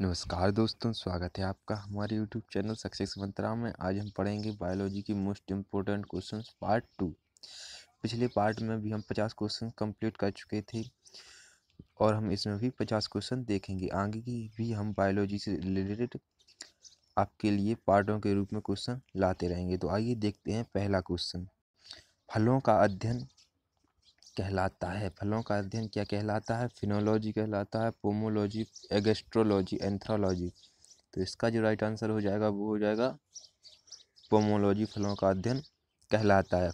नमस्कार दोस्तों स्वागत है आपका हमारे यूट्यूब चैनल सक्सेस मंत्रा में आज हम पढ़ेंगे बायोलॉजी की most important question part two पिछले पार्ट में भी हम पचास क्वेश्चन कंप्लीट कर चुके थे और हम इसमें भी पचास क्वेश्चन देखेंगे आगे की भी हम बायोलॉजी से रिलेटेड आपके लिए पार्टों के रूप में क्वेश्चन लाते रहेंगे तो आइए देखते हैं पहला क्वेश्चन फलों का अध्ययन कहलाता है फलों का अध्ययन क्या कहलाता है फिनोलॉजी कहलाता है पोमोलॉजी एगेस्ट्रोलॉजी एंथ्रोलॉजी तो इसका जो राइट आंसर हो जाएगा वो हो जाएगा पोमोलॉजी फलों का अध्ययन कहलाता है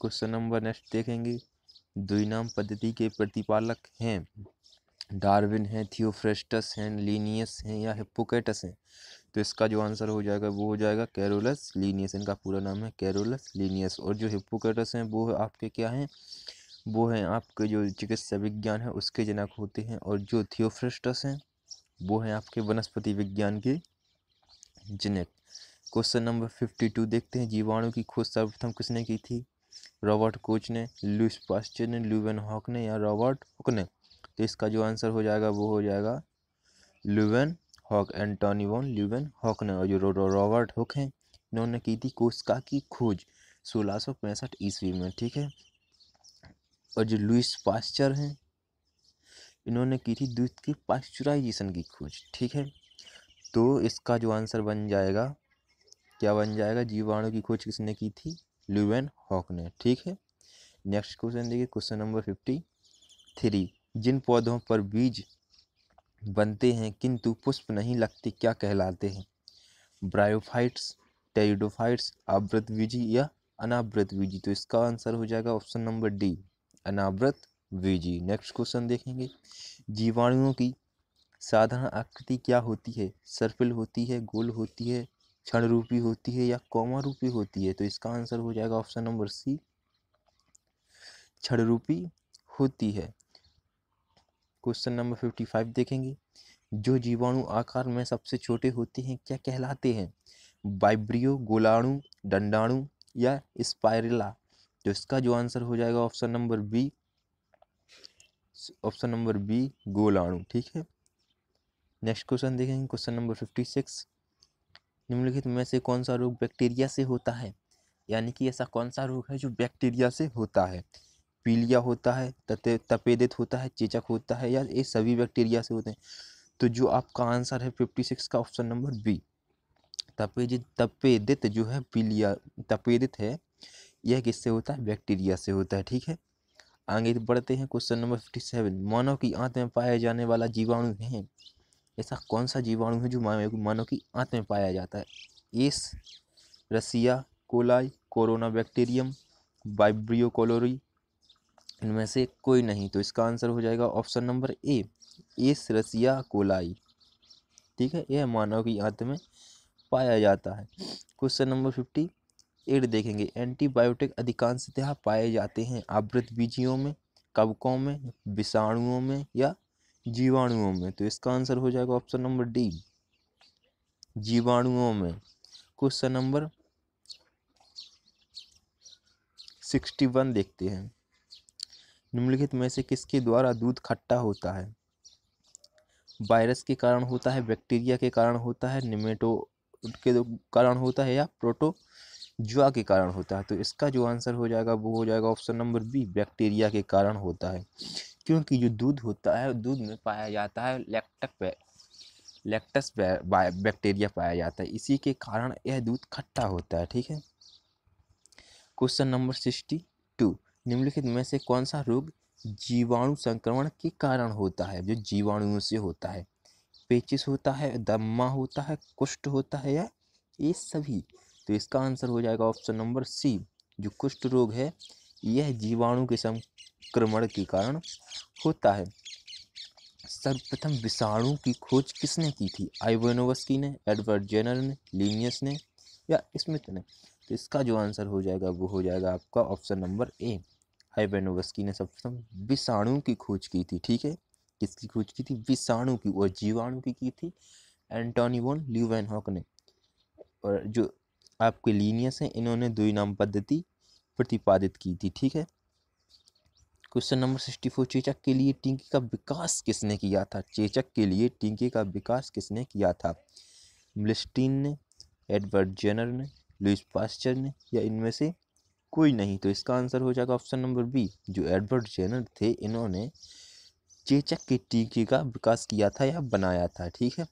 क्वेश्चन नंबर नेक्स्ट देखेंगे द्विनाम पद्धति के प्रतिपालक हैं डार्विन हैं थियोफ्रेस्टस हैं लीनियस हैं या हिप्पोकेटस हैं तो इसका जो आंसर हो जाएगा वो हो जाएगा कैरोलस लीनियस इनका पूरा नाम है कैरोलस लीनियस और जो हिप्पोकेटस हैं वो आपके क्या हैं वो हैं आपके जो चिकित्सा विज्ञान है उसके जनक होते हैं और जो थियोफ्रिस्टस हैं वो हैं आपके वनस्पति विज्ञान के जनक क्वेश्चन नंबर फिफ्टी टू देखते हैं जीवाणु की खोज सर्वप्रथम किसने की थी रॉबर्ट कोच ने लुइस पास्चर ने ल्यूवन हॉक ने या रॉबर्ट हुक ने तो इसका जो आंसर हो जाएगा वो हो जाएगा Leeuwenhoek Antonie van Leeuwenhoek ने और जो रॉबर्ट हुक हैं इन्होंने की थी कोशिका की खोज सोलह सौ पैंसठ ईस्वी में ठीक है और जो लुइस पास्चर हैं इन्होंने की थी दूध की पास्चुराइजेशन की खोज ठीक है तो इसका जो आंसर बन जाएगा क्या बन जाएगा जीवाणु की खोज किसने की थी लुवेन हॉक ने ठीक है नेक्स्ट क्वेश्चन देखिए क्वेश्चन नंबर फिफ्टी थ्री जिन पौधों पर बीज बनते हैं किंतु पुष्प नहीं लगते क्या कहलाते हैं ब्रायोफाइट्स टेरिडोफाइट्स बीजी या अनावृत बीजी तो इसका आंसर हो जाएगा ऑप्शन नंबर डी अनावृत वीजी नेक्स्ट क्वेश्चन देखेंगे जीवाणुओं की साधारण आकृति क्या होती है सर्पिल होती है गोल होती है क्षण रूपी होती है या कौमा रूपी होती है तो इसका आंसर हो जाएगा ऑप्शन नंबर सी क्षण रूपी होती है क्वेश्चन नंबर फिफ्टी फाइव देखेंगे जो जीवाणु आकार में सबसे छोटे होते हैं क्या कहलाते हैं बाइब्रियो गोलाणु डंडाणु या स्पायरला तो इसका जो आंसर हो जाएगा option number B option number B गोलाणु ठीक है नेक्स्ट क्वेश्चन देखेंगे क्वेश्चन नंबर फिफ्टी सिक्स निम्नलिखित में से कौन सा रोग बैक्टीरिया से होता है यानी कि ऐसा कौन सा रोग है जो बैक्टीरिया से होता है पीलिया होता है तते तपेदित होता है चेचक होता है या ये सभी बैक्टीरिया से होते हैं तो जो आपका आंसर है फिफ्टी सिक्स का ऑप्शन नंबर बी तपेदित तपेदित जो है पीलिया तपेदित है यह किससे होता है बैक्टीरिया से होता है ठीक है आगे तो बढ़ते हैं क्वेश्चन नंबर फिफ्टी सेवन मानव की आंत में पाया जाने वाला जीवाणु है ऐसा कौन सा जीवाणु है जो मानव की आंत में पाया जाता है Escherichia coli Corynebacterium Vibrio cholerae इनमें से कोई नहीं तो इसका आंसर हो जाएगा option number A Escherichia coli ठीक है यह मानव की आंत में पाया जाता है क्वेश्चन नंबर फिफ्टी एड देखेंगे एंटीबायोटिक अधिकांशतः पाए जाते हैं आवृत बीजियों में कवकों में विषाणुओं में या जीवाणुओं में तो इसका आंसर हो जाएगा ऑप्शन नंबर डी जीवाणुओं में क्वेश्चन नंबर सिक्सटी वन देखते हैं निम्नलिखित में से किसके द्वारा दूध खट्टा होता है वायरस के कारण होता है बैक्टीरिया के कारण होता है निमेटो के कारण होता है या प्रोटो जुआ के कारण होता है तो इसका जो आंसर हो जाएगा वो हो जाएगा ऑप्शन नंबर बी बैक्टीरिया के कारण होता है क्योंकि जो दूध होता है दूध में पाया जाता है लैक्टक लैक्टस बैक्टीरिया पाया जाता है इसी के कारण यह दूध खट्टा होता है ठीक है क्वेश्चन नंबर सिक्सटी टू निम्नलिखित में से कौन सा रोग जीवाणु संक्रमण के कारण होता है जो जीवाणुओं से होता है पेचिस होता है दम्मा होता है कुष्ठ होता है या ये सभी तो इसका आंसर हो जाएगा ऑप्शन नंबर सी जो कुष्ठ रोग है यह जीवाणु के संक्रमण के कारण होता है सर्वप्रथम विषाणु की खोज किसने की थी आइवेनोवस्की ने एडवर्ड जेनर ने लीनियस ने या स्मिथ ने तो इसका जो आंसर हो जाएगा वो हो जाएगा आपका ऑप्शन नंबर ए आइवेनोवस्की ने सर्वप्रथम विषाणु की खोज की थी ठीक है किसकी खोज की थी विषाणु की और जीवाणु की की थी एंटोनी वॉन ल्यूवेनहॉक ने और जो आपके लीनियस हैं इन्होंने दुई नाम पद्धति प्रतिपादित की थी ठीक है क्वेश्चन नंबर सिक्सटी फोर चेचक के लिए टिंके का विकास किसने किया था चेचक के लिए टिंके का विकास किसने किया था मिलस्टीन ने एडवर्ड जेनर ने लुइस पास्चर ने या इनमें से कोई नहीं तो इसका आंसर हो जाएगा ऑप्शन नंबर बी जो एडवर्ड जेनर थे इन्होंने चेचक के टीके का विकास किया था या बनाया था ठीक है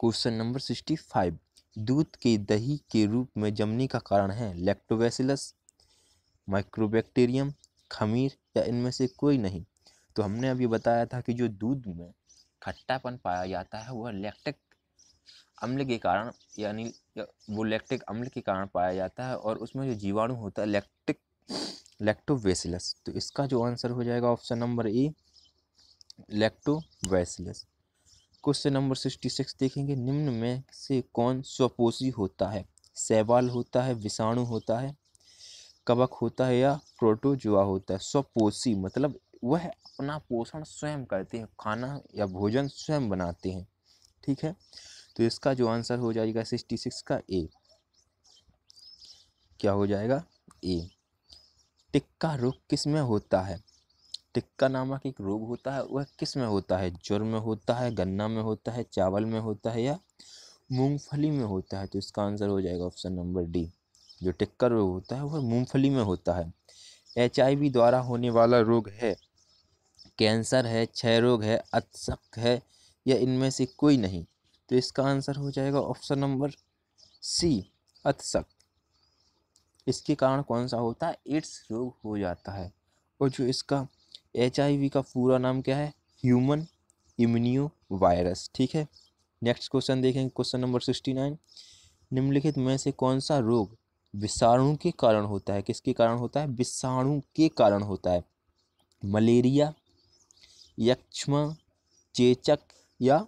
क्वेश्चन नंबर सिक्सटी फाइव दूध के दही के रूप में जमने का कारण है लैक्टोबैसिलस माइक्रोबैक्टीरियम खमीर या इनमें से कोई नहीं तो हमने अभी बताया था कि जो दूध में खट्टापन पाया जाता है वह लैक्टिक अम्ल के कारण यानी वो लैक्टिक अम्ल के कारण पाया जाता है और उसमें जो जीवाणु होता है लैक्टिक लैक्टोवैसिलस तो इसका जो आंसर हो जाएगा option number A Lactobacillus question number sixty six देखेंगे निम्न में से कौन स्वपोषी होता है सैवाल होता है विषाणु होता है कवक होता है या प्रोटोजुआ होता है स्वपोषी मतलब वह अपना पोषण स्वयं करते हैं खाना या भोजन स्वयं बनाते हैं ठीक है तो इसका जो आंसर हो जाएगा सिक्सटी सिक्स का ए क्या हो जाएगा ए टिक्का रोग किस में होता है टिक्का नामक एक रोग होता है वह किस में होता है ज्वर में होता है गन्ना में होता है चावल में होता है या मूंगफली में होता है तो इसका आंसर हो जाएगा ऑप्शन नंबर डी जो टिक्का रोग होता है वह मूंगफली में होता है एच द्वारा होने वाला रोग है कैंसर है क्षय रोग है अतशक है या इनमें से कोई नहीं तो इसका आंसर हो जाएगा ऑप्शन नंबर सी अतशक इसके कारण कौन सा होता है एड्स रोग हो जाता है और जो इसका एच का पूरा नाम क्या है ह्यूमन इम्यूनियो वायरस ठीक है नेक्स्ट क्वेश्चन देखेंगे क्वेश्चन नंबर सिक्सटी नाइन निम्नलिखित में से कौन सा रोग विषाणु के कारण होता है किसके कारण होता है विषाणु के कारण होता है मलेरिया यक्षमा चेचक या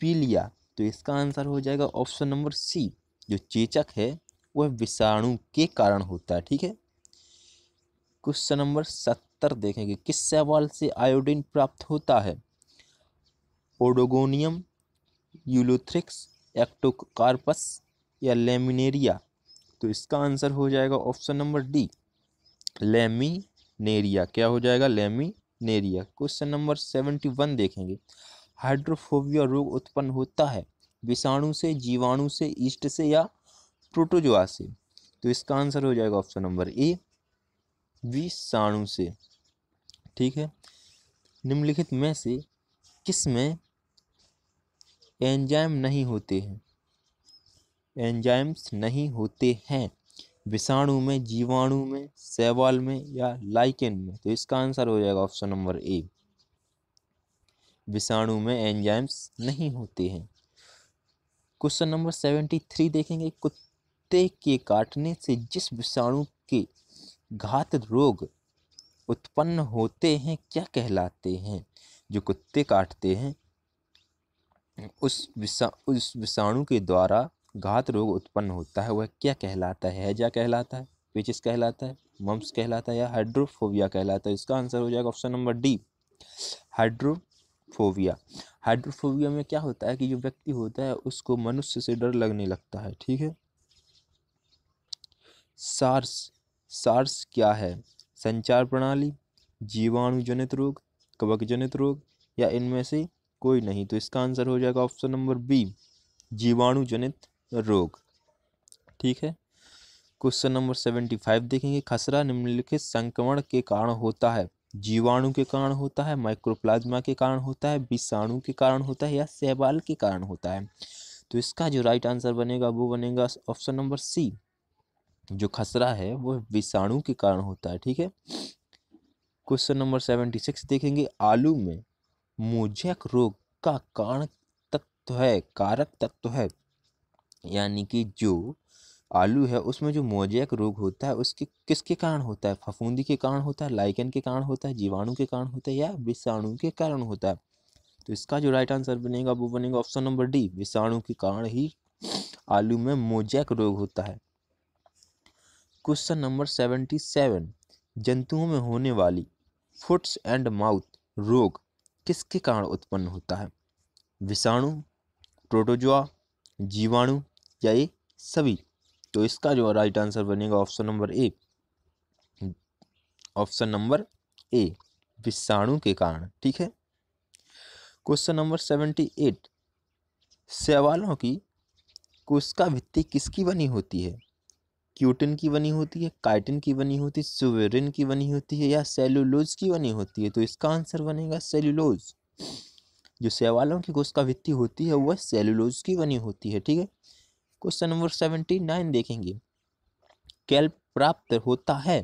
पीलिया तो इसका आंसर हो जाएगा ऑप्शन नंबर सी जो चेचक है वह विषाणु के कारण होता है ठीक है क्वेश्चन नंबर सत्तर उत्तर देखेंगे किस सवाल से आयोडीन प्राप्त होता है ओडोगोनियम यूलोथ्रिक्स एक्टोकार्पस या लेमिनेरिया तो इसका आंसर हो जाएगा ऑप्शन नंबर डी लेमिनेरिया क्या हो जाएगा Laminaria question number seventy one देखेंगे हाइड्रोफोबिया रोग उत्पन्न होता है विषाणु से जीवाणु से ईस्ट से या प्रोटोजोआ से तो इसका आंसर हो जाएगा ऑप्शन नंबर ए विषाणु से ठीक है निम्नलिखित में से किस में एंजाइम नहीं होते हैं एंजाइम्स नहीं होते हैं विषाणु में जीवाणु में सेवाल में या लाइकेन में तो इसका आंसर हो जाएगा ऑप्शन नंबर ए विषाणु में एंजाइम्स नहीं होते हैं क्वेश्चन नंबर सेवेंटी थ्री देखेंगे कुत्ते के काटने से जिस विषाणु के घात रोग उत्पन्न होते हैं क्या कहलाते हैं जो कुत्ते काटते हैं उस विषा उस विषाणु के द्वारा घात रोग उत्पन्न होता है वह क्या कहलाता है हैजा कहलाता है पेचिस कहलाता है मम्स कहलाता है या हाइड्रोफोबिया कहलाता है इसका आंसर हो जाएगा option number D hydrophobia hydrophobia में क्या होता है कि जो व्यक्ति होता है उसको मनुष्य से डर लगने लगता है ठीक है सार्स सार्स क्या है संचार प्रणाली जीवाणुजनित रोग कवकजनित रोग या इनमें से कोई नहीं तो इसका आंसर हो जाएगा ऑप्शन नंबर बी जीवाणुजनित रोग ठीक है क्वेश्चन नंबर सेवेंटी फाइव देखेंगे खसरा निम्नलिखित संक्रमण के कारण होता है जीवाणु के कारण होता है माइक्रोप्लाज्मा के कारण होता है विषाणु के कारण होता है या सहबाल के कारण होता है तो इसका जो राइट आंसर बनेगा वो बनेगा ऑप्शन नंबर सी जो खसरा है वो विषाणु के कारण होता है ठीक है क्वेश्चन नंबर सेवेंटी सिक्स देखेंगे आलू में मोजैक रोग का कारण तत्व है कारक तत्व है यानी कि जो आलू है उसमें जो मोजैक रोग होता है उसके किसके कारण होता है फफूंदी के कारण होता है लाइकन के कारण होता है जीवाणु के कारण होता है या विषाणु के कारण होता है तो इसका जो राइट आंसर बनेगा वो बनेगा ऑप्शन नंबर डी विषाणु के कारण ही आलू में मोजैक रोग होता है क्वेश्चन नंबर सेवेंटी सेवन जंतुओं में होने वाली फुट्स एंड माउथ रोग किसके कारण उत्पन्न होता है विषाणु प्रोटोजोआ जीवाणु या ये सभी तो इसका जो राइट आंसर बनेगा option number A option number A विषाणु के कारण ठीक है क्वेश्चन नंबर सेवेंटी एट सवालों की कोशिका भित्ति किसकी बनी होती है क्यूटिन की बनी होती है काइटिन की बनी होती है सुवेरिन की बनी होती है या सेलुलोज की बनी होती है तो इसका आंसर बनेगा सेलुलोज जो सेवालों की कोशिका भित्ती होती है वह सेलुलोज की बनी होती है ठीक है क्वेश्चन नंबर सेवेंटी नाइन देखेंगे कैल्प प्राप्त होता है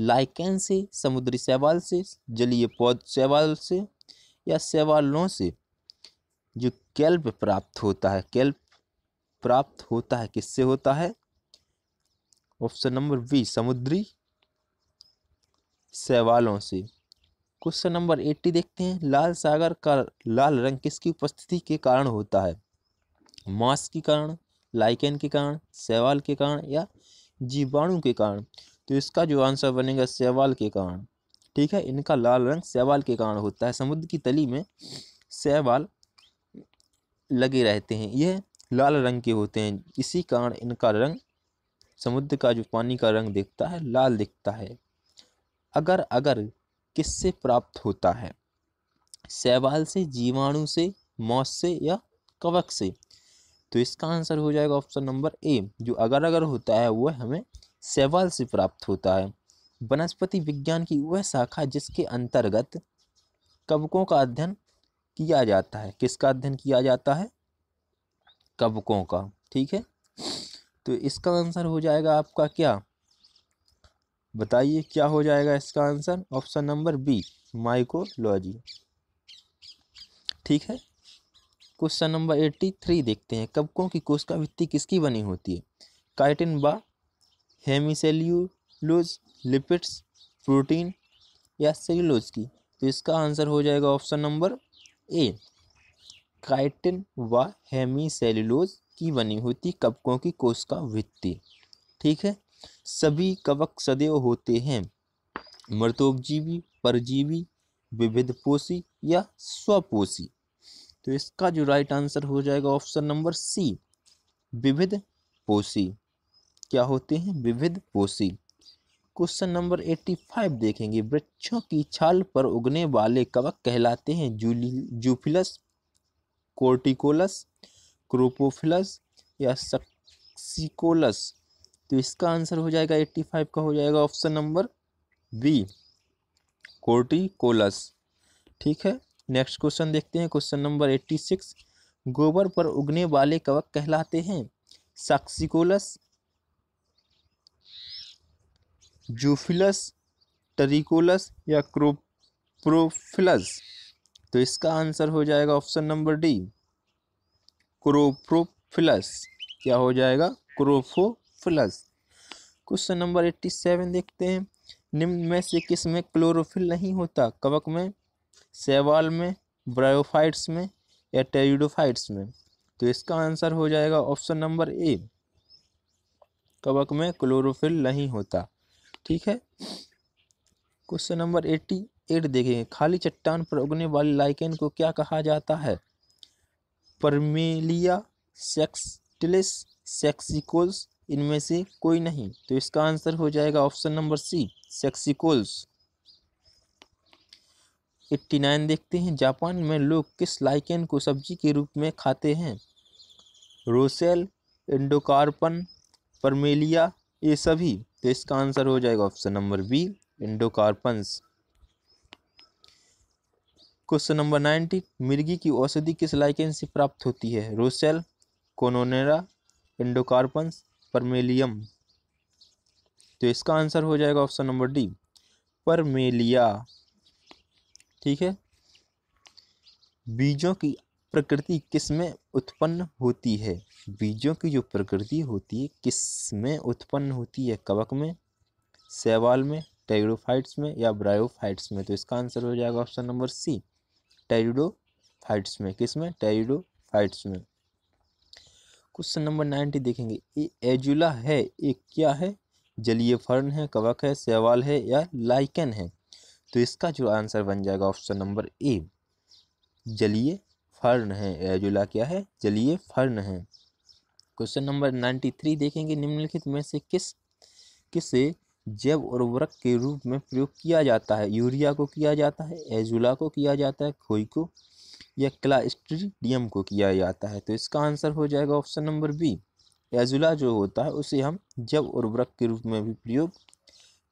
लाइकेन से समुद्री सेवाल से जलीय पौध सेवाल से या सेवालों से जो कैल्प प्राप्त होता है कैल्प प्राप्त होता है किससे होता है ऑप्शन नंबर बी समुद्री सवालों से क्वेश्चन नंबर एट्टी देखते हैं लाल सागर का लाल रंग किसकी उपस्थिति के कारण होता है मांस के कारण लाइकेन के कारण सवाल के कारण या जीवाणु के कारण तो इसका जो आंसर बनेगा सवाल के कारण ठीक है इनका लाल रंग सवाल के कारण होता है समुद्र की तली में सवाल लगे रहते हैं यह लाल रंग के होते हैं इसी कारण इनका रंग समुद्र का जो पानी का रंग दिखता है लाल दिखता है अगर अगर किससे प्राप्त होता है शैवाल से जीवाणु से मौस से या कवक से तो इसका आंसर हो जाएगा ऑप्शन नंबर ए जो अगर अगर होता है वह हमें शैवाल से प्राप्त होता है वनस्पति विज्ञान की वह शाखा जिसके अंतर्गत कवकों का अध्ययन किया जाता है किसका अध्ययन किया जाता है कवकों का ठीक है तो इसका आंसर हो जाएगा आपका क्या बताइए क्या हो जाएगा इसका answer option number B mycology ठीक है क्वेश्चन नंबर एट्टी थ्री देखते हैं कबकों की कोशिका भित्ति किसकी बनी होती है काइटिन बा हेमिसेल्यूलोज लिपिड्स प्रोटीन या सेलुलोज की तो इसका आंसर हो जाएगा ऑप्शन नंबर ए काइटिन व हेमी सेल्यूलोज की बनी होती कवकों की कोशिका वृत्ति ठीक है सभी कवक सदैव होते हैं मृतोपजीवी परजीवी विविध पोषी या स्वपोषी तो इसका जो राइट आंसर हो जाएगा ऑप्शन नंबर सी विविध पोषी क्या होते हैं विविध पोषी क्वेश्चन नंबर एट्टी फाइव देखेंगे वृक्षों की छाल पर उगने वाले कवक कहलाते हैं जूली जूफिलस कोर्टिकोलस क्रोपोफिलस या सक्सिकोलस तो इसका आंसर हो जाएगा एट्टी फाइव का हो जाएगा ऑप्शन नंबर बी कोर्टिकोलस ठीक है नेक्स्ट क्वेश्चन देखते हैं क्वेश्चन नंबर एट्टी सिक्स गोबर पर उगने वाले कवक कहलाते हैं सक्सिकोलस जूफिलस टरिकोलस या क्रोप्रोफिलस तो इसका आंसर हो जाएगा ऑप्शन नंबर डी क्रोप्रोफिलस क्या हो जाएगा coprophilous question number eighty seven देखते हैं निम्न में से किस में क्लोरोफिल नहीं होता कवक में सेवाल में ब्रायोफाइट्स में या टेरिडोफाइट्स में तो इसका आंसर हो जाएगा ऑप्शन नंबर ए कवक में क्लोरोफिल नहीं होता ठीक है क्वेश्चन नंबर एट्टी एट देखेंगे खाली चट्टान पर उगने वाली लाइकेन को क्या कहा जाता है परमेलिया सेक्सटिलिस सेक्सिकोल्स इनमें से कोई नहीं तो इसका आंसर हो जाएगा option number C saxicoles eighty nine देखते हैं जापान में लोग किस लाइकेन को सब्जी के रूप में खाते हैं रोसेल इंडोकार्पन परमेलिया ये सभी तो इसका आंसर हो जाएगा ऑप्शन नंबर बी इंडोकार्पन्स क्वेश्चन नंबर नाइन्टी मिर्गी की औषधि किस लाइकेन से प्राप्त होती है रोसेल कोनोनेरा इंडोकार्पन्स परमेलियम तो इसका आंसर हो जाएगा ऑप्शन नंबर डी परमेलिया ठीक है बीजों की प्रकृति किस में उत्पन्न होती है बीजों की जो प्रकृति होती है किस में उत्पन्न होती है कवक में सेवाल में टेग्रोफाइट्स में या ब्रायोफाइट्स में तो इसका आंसर हो जाएगा ऑप्शन नंबर सी फाइट्स में किस में फाइट्स में क्वेश्चन नंबर नाइन्टी देखेंगे ये एजुला है ये क्या है जलीय फर्न है कवक है सेवाल है या लाइकन है तो इसका जो आंसर बन जाएगा ऑप्शन नंबर ए जलीय फर्न है एजुला क्या है जलीय फर्न है क्वेश्चन नंबर नाइन्टी थ्री देखेंगे निम्नलिखित में से किस किसे जैव उर्वरक के रूप में प्रयोग किया जाता है यूरिया को किया जाता है एजुला को किया जाता है खोई को या क्लास्ट्रीडियम को किया जाता है तो इसका आंसर हो जाएगा ऑप्शन नंबर बी एजुला जो होता है उसे हम जैव उर्वरक के रूप में भी प्रयोग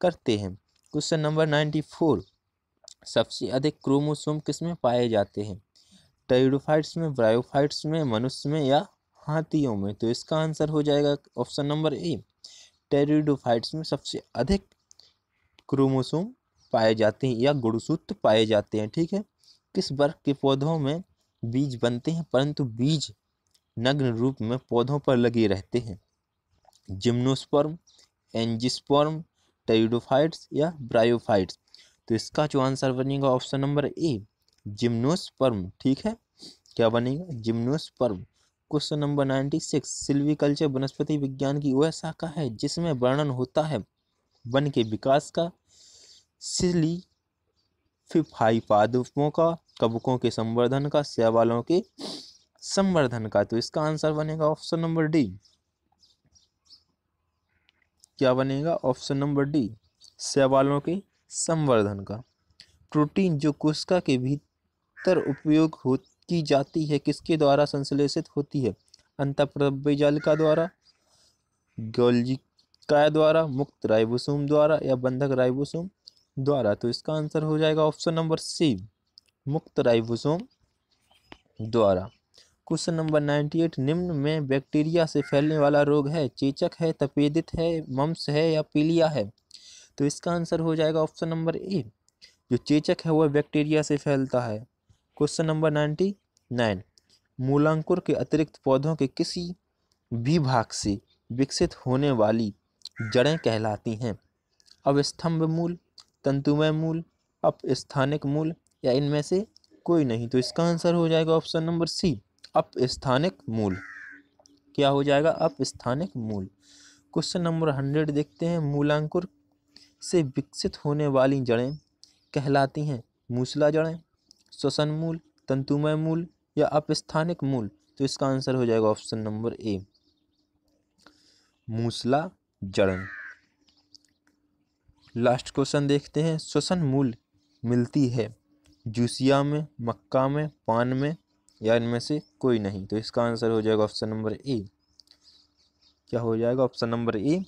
करते हैं क्वेश्चन नंबर नाइन्टी फोर सबसे अधिक क्रोमोसोम किस में पाए जाते हैं टाइडोफाइट्स में ब्रायोफाइट्स में मनुष्य में या हाथियों में तो इसका आंसर हो जाएगा ऑप्शन नंबर ए टेरिडोफाइट्स में सबसे अधिक क्रोमोसोम पाए जाते हैं या गुणसूत्र पाए जाते हैं ठीक है किस वर्ग के पौधों में बीज बनते हैं परंतु बीज नग्न रूप में पौधों पर लगे रहते हैं जिम्नोस्पर्म एंजिस्पर्म टेरिडोफाइट्स या ब्रायोफाइट्स तो इसका जो आंसर बनेगा ऑप्शन नंबर ए जिम्नोस्पर्म ठीक है क्या बनेगा gymnosperm question number ninety six silviculture वनस्पति विज्ञान की वह शाखा है जिसमें वर्णन होता है वन के विकास का सिली फिफाई पादपों का कबकों के संवर्धन का सेवालों के संवर्धन का तो इसका आंसर बनेगा ऑप्शन नंबर डी क्या बनेगा ऑप्शन नंबर डी सेवालों के संवर्धन का प्रोटीन जो कोशिका के भीतर उपयोग हो की जाती है किसके द्वारा संश्लेषित होती है का द्वारा गोल्जिका द्वारा मुक्त राइबोसोम द्वारा या बंधक राइबोसोम द्वारा तो इसका आंसर हो जाएगा ऑप्शन नंबर सी मुक्त राइबोसोम द्वारा क्वेश्चन नंबर नाइन्टी एट निम्न में बैक्टीरिया से फैलने वाला रोग है चेचक है तपेदित है मम्स है या पीलिया है तो इसका आंसर हो जाएगा ऑप्शन नंबर ए जो चेचक है वह बैक्टीरिया से फैलता है क्वेश्चन नंबर नाइन्टी नाइन मूलांकुर के अतिरिक्त पौधों के किसी भी भाग से विकसित होने वाली जड़ें कहलाती हैं अब स्तंभ मूल तंतुमय मूल अप स्थानिक मूल या इनमें से कोई नहीं तो इसका आंसर हो जाएगा ऑप्शन नंबर सी अप स्थानिक मूल क्या हो जाएगा अप स्थानिक मूल क्वेश्चन नंबर हंड्रेड देखते हैं मूलांकुर से विकसित होने वाली जड़ें कहलाती हैं मूसला जड़ें श्वसन मूल तंतुमय मूल या अपस्थानिक मूल तो इसका आंसर हो जाएगा ऑप्शन नंबर ए मूसला जड़न लास्ट क्वेश्चन देखते हैं श्वसन मूल मिलती है जूसिया में मक्का में पान में या इनमें से कोई नहीं तो इसका आंसर हो जाएगा ऑप्शन नंबर ए क्या हो जाएगा ऑप्शन नंबर ए